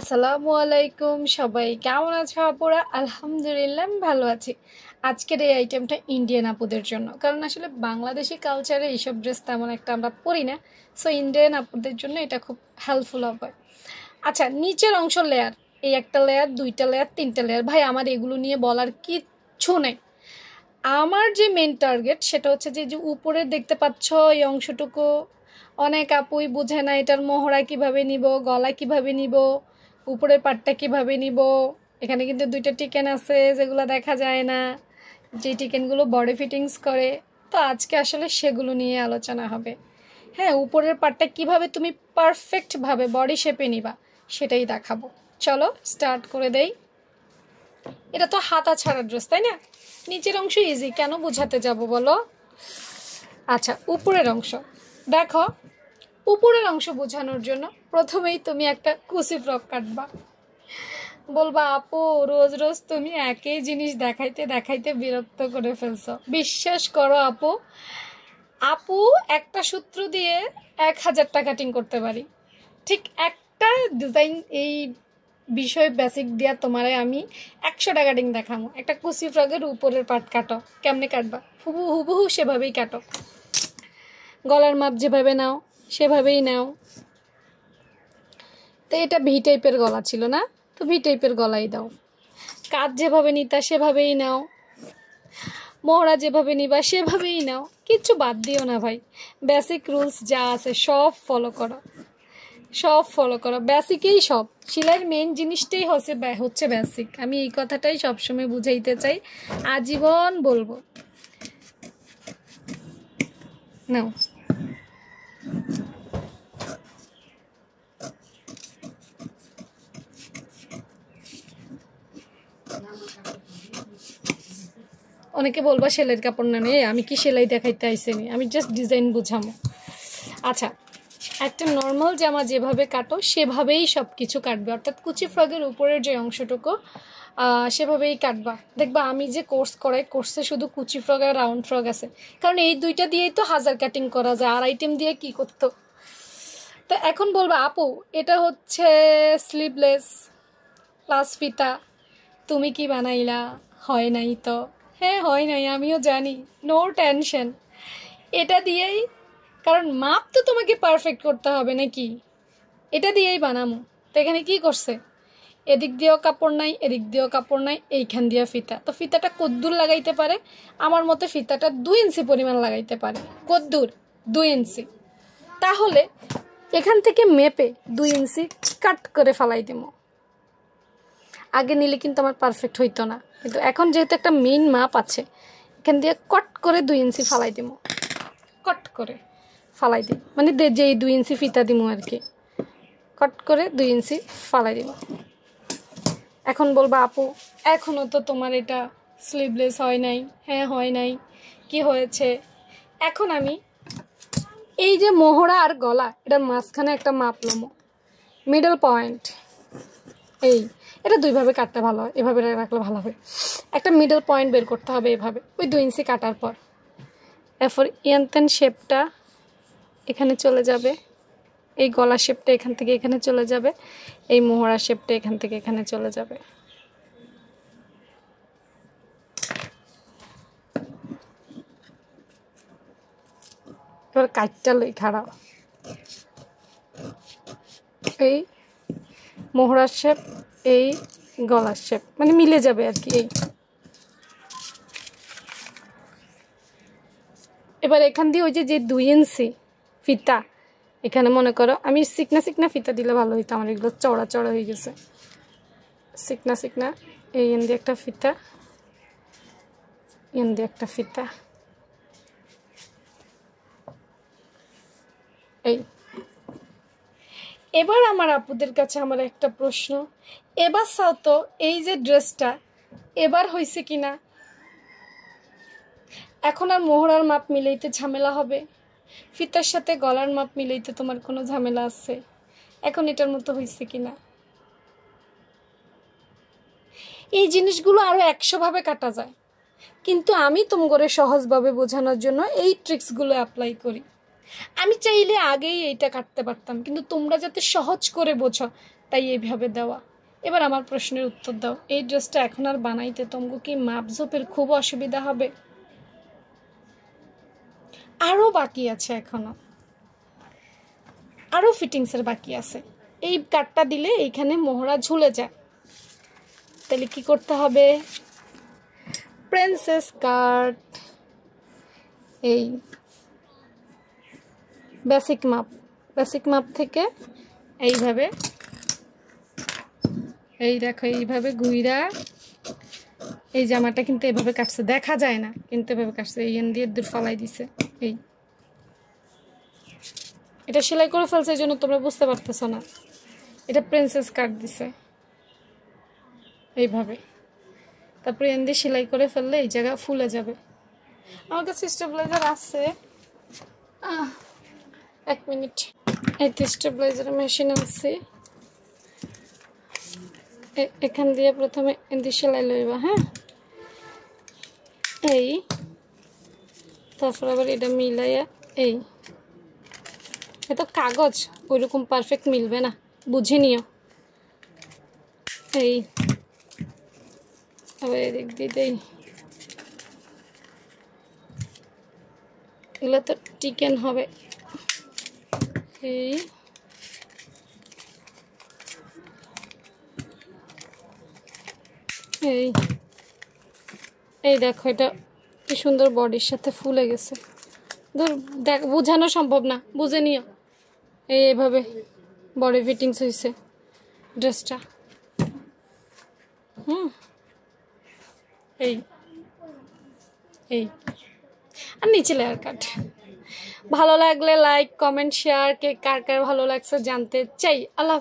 আসসালামু আলাইকুম সবাই কেমন আছো আপুরা আলহামদুলিল্লাহ ভালো আছি আজকের এই আইটেমটা ইন্ডিয়ান আপুদের জন্য কারণ আসলে বাংলাদেশি কালচারে এইসব ড্রেস তেমন একটা আমরা পরি না সো ইন্ডিয়ান আপুদের জন্য এটা খুব হেল্পফুল হবে আচ্ছা নিচের অংশ লেয়ার এই একটা লেয়ার দুইটা লেয়ার তিনটা লেয়ার ভাই আমার এগুলো নিয়ে বলার কিচ্ছু নেই আমার যে মেন টার্গেট সেটা হচ্ছে যে যে উপরে দেখতে পাচ্ছ এই অংশটুকু অনেক আপুই বুঝে না এটার মহড়া কিভাবে নিব গলা কিভাবে নিব উপরের পাটটা কিভাবে নিব এখানে কিন্তু দুইটা টিকেন আছে যেগুলো দেখা যায় না যে টিকেনগুলো বডি ফিটিংস করে তো আজকে আসলে সেগুলো নিয়ে আলোচনা হবে হ্যাঁ উপরের পাটটা কিভাবে তুমি পারফেক্টভাবে বডি শেপে নিবা সেটাই দেখাবো চলো স্টার্ট করে দেই এটা তো হাতা ছাড়া ড্রেস তাই না নিচের অংশ ইজি কেন বোঝাতে যাব বলো আচ্ছা উপরের অংশ দেখো উপরের অংশ বোঝানোর জন্য প্রথমেই তুমি একটা কুসি ফ্রক কাটবা বলবা আপু রোজ রোজ তুমি একই জিনিস দেখাইতে দেখাইতে বিরক্ত করে ফেলছো বিশ্বাস করো আপু আপু একটা সূত্র দিয়ে এক টাকা কাটিং করতে পারি ঠিক একটা ডিজাইন এই বিষয় বেসিক দিয়া তোমারে আমি একশোটা কাটিং দেখামো একটা কুসি ফ্রকের উপরের পাট কাটো কেমনে কাটবা হুবু হুবহু সেভাবেই কাটো গলার মাপ যেভাবে নাও সেভাবেই নাও তো এটা ভি টাইপের গলা ছিল না তো ভি টাইপের গলাই দাও কাজ যেভাবে নিতা সেভাবেই নাও মহড়া যেভাবে নিবা সেভাবেই নাও কিচ্ছু বাদ দিও না ভাই বেসিক রুলস যা আছে সব ফলো করো সব ফলো করো বেসিকেই সব সিলাইয়ের মেন জিনিসটাই হচ্ছে হচ্ছে বেসিক আমি এই কথাটাই সবসময় বুঝাইতে চাই আজীবন বলবো নাও অনেকে বলবা সেলাইয়ের কাপড় না নেই আমি কি সেলাই দেখাইতে আইসেনি আমি জাস্ট ডিজাইন বুঝামো আচ্ছা একটা নর্মাল জামা যেভাবে কাটো সেভাবেই সব কিছু কাটবে অর্থাৎ কুচি ফ্রগের উপরের যে অংশটুকু সেভাবেই কাটবা দেখবা আমি যে কোর্স করাই কোর্সে শুধু কুচি ফ্রগ আর রাউন্ড ফ্রগ আছে কারণ এই দুইটা দিয়েই তো হাজার কাটিং করা যায় আর আইটেম দিয়ে কি করতো তো এখন বলবা আপু এটা হচ্ছে স্লিভলেস প্লাস ফিতা তুমি কি বানাইলা হয় নাই তো হ্যাঁ হয় নাই আমিও জানি নো টেনশন এটা দিয়েই কারণ মাপ তো তোমাকে পারফেক্ট করতে হবে নাকি এটা দিয়েই বানামো তো এখানে কি করছে এদিক দিয়েও কাপড় নাই এদিক দিয়েও কাপড় নাই এইখান দিয়ে ফিতা তো ফিতাটা কদ্দুর লাগাইতে পারে আমার মতে ফিতাটা দু ইঞ্চি পরিমাণ লাগাইতে পারে কদ্দুর দু ইঞ্চি তাহলে এখান থেকে মেপে দুই ইঞ্চি কাট করে ফেলাই দিব আগে নিলে কিন্তু আমার পারফেক্ট হইতো না কিন্তু এখন যেহেতু একটা মেইন মাপ আছে এখান দিয়ে কট করে দুই ইঞ্চি ফালাই দিব কট করে ফালাই দিই মানে যে দুই ইঞ্চি ফিতা দিব আর কি কট করে দুই ইঞ্চি ফালাই দিব এখন বলবো আপু এখনও তো তোমার এটা স্লিভলেস হয় নাই হ্যাঁ হয় নাই কি হয়েছে এখন আমি এই যে মোহরা আর গলা এটার মাঝখানে একটা মাপ লমো মিডল পয়েন্ট এই এটা দুইভাবে কাটতে ভালো হয় এভাবে রাখলে ভালো হবে একটা মিডল পয়েন্ট বের করতে হবে এভাবে ওই দুই ইঞ্চি কাটার পর এরপর ইয়ান শেপটা এখানে চলে যাবে এই গলা শেপটা এখান থেকে এখানে চলে যাবে এই মোহরা শেপটা এখান থেকে এখানে চলে যাবে এবার কাজটা লই খারাপ এই মোহরার শেপ এই গলার শেপ মানে মিলে যাবে আর কি এই এবার এখান দিয়ে ওই যে যে দুই ইঞ্চি ফিতা এখানে মনে করো আমি সিকনা সিকনা ফিতা দিলে ভালো হইতো আমার এগুলো চড়া চড়া হয়ে গেছে সিকনা সিকনা এই এন দিয়ে একটা ফিতা এন দিয়ে একটা ফিতা এই এবার আমার আপুদের কাছে আমার একটা প্রশ্ন এবার সাও তো এই যে ড্রেসটা এবার হয়েছে কি না এখন আর মোহরার মাপ মিলাইতে ঝামেলা হবে ফিতার সাথে গলার মাপ মিলাইতে তোমার কোনো ঝামেলা আছে এখন এটার মতো হয়েছে কি না এই জিনিসগুলো আরও একশোভাবে কাটা যায় কিন্তু আমি তোমগরে সহজভাবে বোঝানোর জন্য এই ট্রিক্সগুলো অ্যাপ্লাই করি আমি চাইলে আগেই এইটা কাটতে পারতাম কিন্তু তোমরা যাতে সহজ করে বোঝো তাই এইভাবে দেওয়া এবার আমার প্রশ্নের উত্তর দাও এই ড্রেসটা এখন আর বানাইতে তোমাকে কি মাপঝোপের খুব অসুবিধা হবে আরও বাকি আছে এখনও আরও ফিটিংসের বাকি আছে এই কাটটা দিলে এইখানে মোহরা ঝুলে যায় তাহলে কি করতে হবে প্রিন্সেস কাট এই বেসিক মাপ বেসিক মাপ থেকে এইভাবে এই দেখো এইভাবে গুইরা এই জামাটা কিন্তু এভাবে কাটছে দেখা যায় না কিন্তু এভাবে কাটছে এই এন দিয়ে দূর ফলাই দিছে এই এটা সেলাই করে ফেলছে এই জন্য তোমরা বুঝতে পারতেছ না এটা প্রিন্সেস কাট দিছে এইভাবে তারপরে এন দিয়ে সেলাই করে ফেললে এই জায়গা ফুলে যাবে আমার কাছে স্টেবিলাইজার আছে আহ এক মিনিট এতে স্টেবিলাইজার মেশিন আনছি এখান দিয়ে প্রথমে এদি সেলাই লইবা হ্যাঁ এই তারপর আবার এটা মিলাইয়া এই এত কাগজ ওইরকম পারফেক্ট মিলবে না বুঝে নিও এই আবার এদিক দিয়ে এগুলো তো টিকেন হবে Okay. এই এই দেখো এটা কি সুন্দর বডির সাথে ফুলে গেছে ধর দেখ বোঝানো সম্ভব না বুঝে নিও এই এভাবে বডি ফিটিংস হয়েছে ড্রেসটা হুম এই এই আর নিচে লেয়ার কাট ভালো লাগলে লাইক কমেন্ট শেয়ার কে কার কার ভালো লাগছে জানতে চাই আল্লাহ